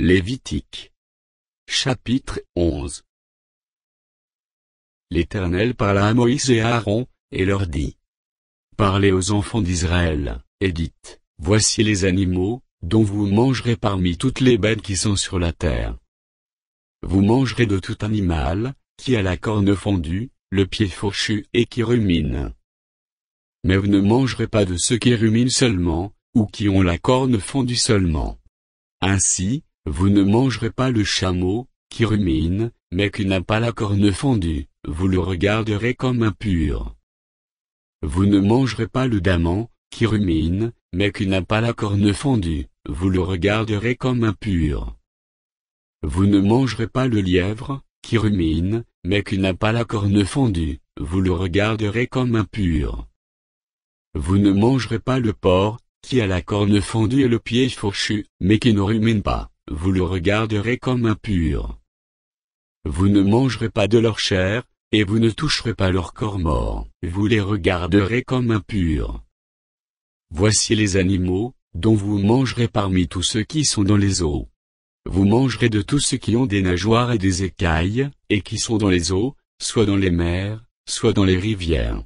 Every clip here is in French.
Lévitique. Chapitre 11 L'Éternel parla à Moïse et à Aaron, et leur dit. Parlez aux enfants d'Israël, et dites, Voici les animaux, dont vous mangerez parmi toutes les bêtes qui sont sur la terre. Vous mangerez de tout animal, qui a la corne fendue, le pied fourchu et qui rumine. Mais vous ne mangerez pas de ceux qui ruminent seulement, ou qui ont la corne fendue seulement. Ainsi, vous ne mangerez pas le chameau, qui rumine, mais qui n'a pas la corne fendue, vous le regarderez comme impur. Vous ne mangerez pas le daman, qui rumine, mais qui n'a pas la corne fendue, vous le regarderez comme impur. Vous ne mangerez pas le lièvre, qui rumine, mais qui n'a pas la corne fendue, vous le regarderez comme impur. Vous ne mangerez pas le porc, qui a la corne fendue et le pied fourchu, mais qui ne rumine pas vous le regarderez comme impur. Vous ne mangerez pas de leur chair, et vous ne toucherez pas leur corps mort, vous les regarderez comme impurs. Voici les animaux, dont vous mangerez parmi tous ceux qui sont dans les eaux. Vous mangerez de tous ceux qui ont des nageoires et des écailles, et qui sont dans les eaux, soit dans les mers, soit dans les rivières.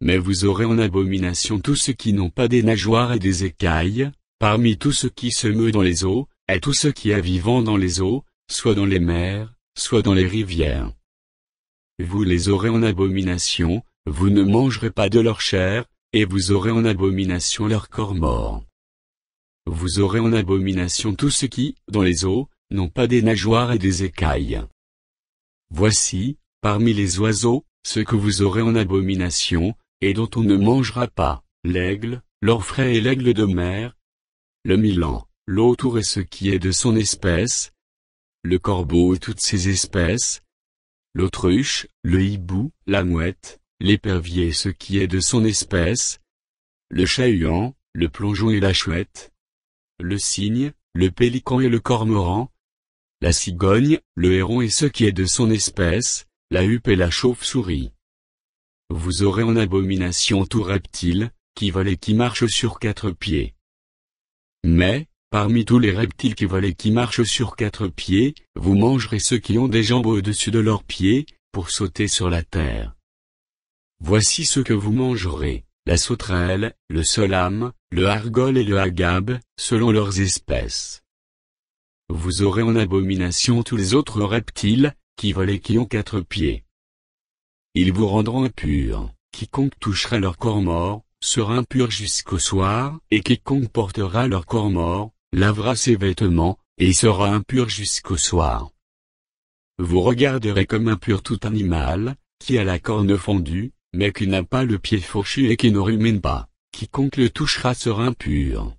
Mais vous aurez en abomination tous ceux qui n'ont pas des nageoires et des écailles, parmi tous ceux qui se meut dans les eaux, et tout ce qui est vivant dans les eaux, soit dans les mers, soit dans les rivières. Vous les aurez en abomination, vous ne mangerez pas de leur chair, et vous aurez en abomination leur corps mort. Vous aurez en abomination tout ce qui, dans les eaux, n'ont pas des nageoires et des écailles. Voici, parmi les oiseaux, ce que vous aurez en abomination, et dont on ne mangera pas, l'aigle, l'orfraie et l'aigle de mer, le milan, l'autour est ce qui est de son espèce, le corbeau et toutes ses espèces, l'autruche, le hibou, la mouette, l'épervier et ce qui est de son espèce, le chat-huant, le plongeon et la chouette, le cygne, le pélican et le cormoran, la cigogne, le héron et ce qui est de son espèce, la huppe et la chauve-souris. Vous aurez en abomination tout reptile, qui vole et qui marche sur quatre pieds. Mais, Parmi tous les reptiles qui volent et qui marchent sur quatre pieds, vous mangerez ceux qui ont des jambes au-dessus de leurs pieds, pour sauter sur la terre. Voici ce que vous mangerez, la sauterelle, le solame, le argol et le agab, selon leurs espèces. Vous aurez en abomination tous les autres reptiles, qui volent et qui ont quatre pieds. Ils vous rendront impurs, quiconque touchera leur corps mort, sera impur jusqu'au soir, et quiconque portera leur corps mort, lavera ses vêtements, et sera impur jusqu'au soir. Vous regarderez comme impur tout animal, qui a la corne fondue, mais qui n'a pas le pied fourchu et qui ne rumine pas, quiconque le touchera sera impur.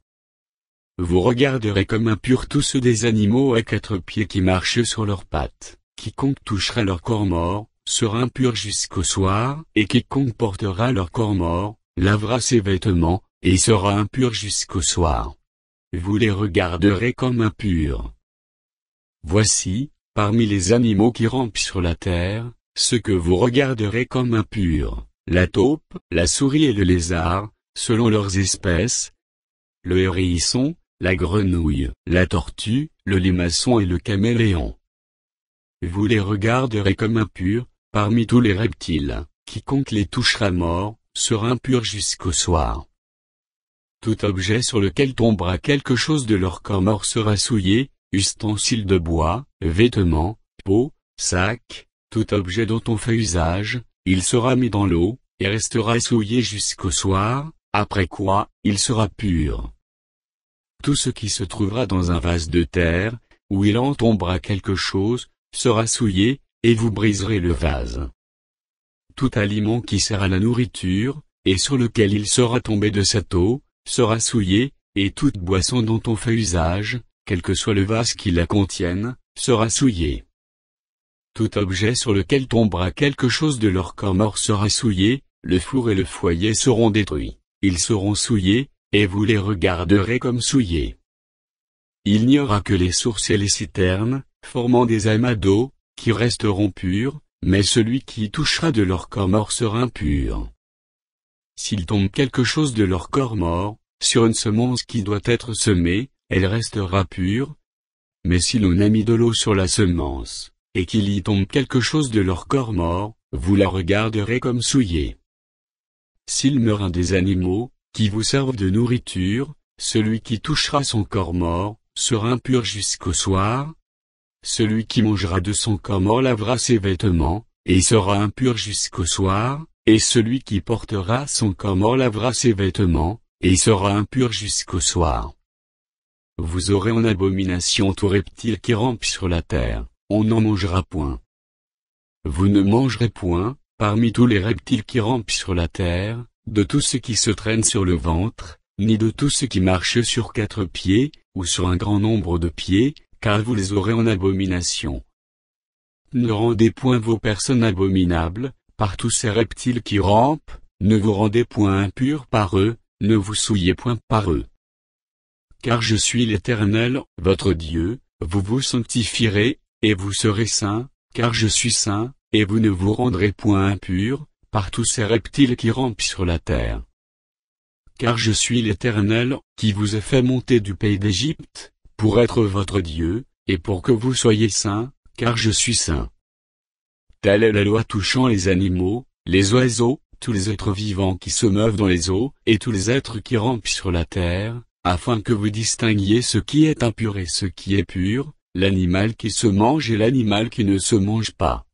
Vous regarderez comme impur tous ceux des animaux à quatre pieds qui marchent sur leurs pattes, quiconque touchera leur corps mort, sera impur jusqu'au soir, et quiconque portera leur corps mort, lavera ses vêtements, et sera impur jusqu'au soir vous les regarderez comme impurs. Voici, parmi les animaux qui rampent sur la terre, ce que vous regarderez comme impurs, la taupe, la souris et le lézard, selon leurs espèces, le hérisson, la grenouille, la tortue, le limaçon et le caméléon. Vous les regarderez comme impurs, parmi tous les reptiles, quiconque les touchera mort, sera impur jusqu'au soir. Tout objet sur lequel tombera quelque chose de leur corps mort sera souillé, ustensiles de bois, vêtements, peau, sac, tout objet dont on fait usage, il sera mis dans l'eau, et restera souillé jusqu'au soir, après quoi, il sera pur. Tout ce qui se trouvera dans un vase de terre, où il en tombera quelque chose, sera souillé, et vous briserez le vase. Tout aliment qui sert à la nourriture, et sur lequel il sera tombé de cette eau, sera souillé, et toute boisson dont on fait usage, quel que soit le vase qui la contienne, sera souillée. Tout objet sur lequel tombera quelque chose de leur corps mort sera souillé, le four et le foyer seront détruits, ils seront souillés, et vous les regarderez comme souillés. Il n'y aura que les sources et les citernes, formant des amas d'eau, qui resteront purs, mais celui qui touchera de leur corps mort sera impur. S'il tombe quelque chose de leur corps mort, sur une semence qui doit être semée, elle restera pure. Mais si l'on a mis de l'eau sur la semence, et qu'il y tombe quelque chose de leur corps mort, vous la regarderez comme souillée. S'il meurt un des animaux, qui vous servent de nourriture, celui qui touchera son corps mort, sera impur jusqu'au soir. Celui qui mangera de son corps mort lavera ses vêtements, et sera impur jusqu'au soir. Et celui qui portera son corps lavera ses vêtements, et sera impur jusqu'au soir. Vous aurez en abomination tout reptile qui rampe sur la terre, on n'en mangera point. Vous ne mangerez point, parmi tous les reptiles qui rampent sur la terre, de tout ce qui se traîne sur le ventre, ni de tout ce qui marche sur quatre pieds, ou sur un grand nombre de pieds, car vous les aurez en abomination. Ne rendez point vos personnes abominables, par tous ces reptiles qui rampent, ne vous rendez point impurs par eux, ne vous souillez point par eux. Car je suis l'Éternel, votre Dieu, vous vous sanctifierez, et vous serez saints, car je suis saint, et vous ne vous rendrez point impurs, par tous ces reptiles qui rampent sur la terre. Car je suis l'Éternel, qui vous ai fait monter du pays d'Égypte, pour être votre Dieu, et pour que vous soyez saints, car je suis saint. Telle est la loi touchant les animaux, les oiseaux, tous les êtres vivants qui se meuvent dans les eaux, et tous les êtres qui rampent sur la terre, afin que vous distinguiez ce qui est impur et ce qui est pur, l'animal qui se mange et l'animal qui ne se mange pas.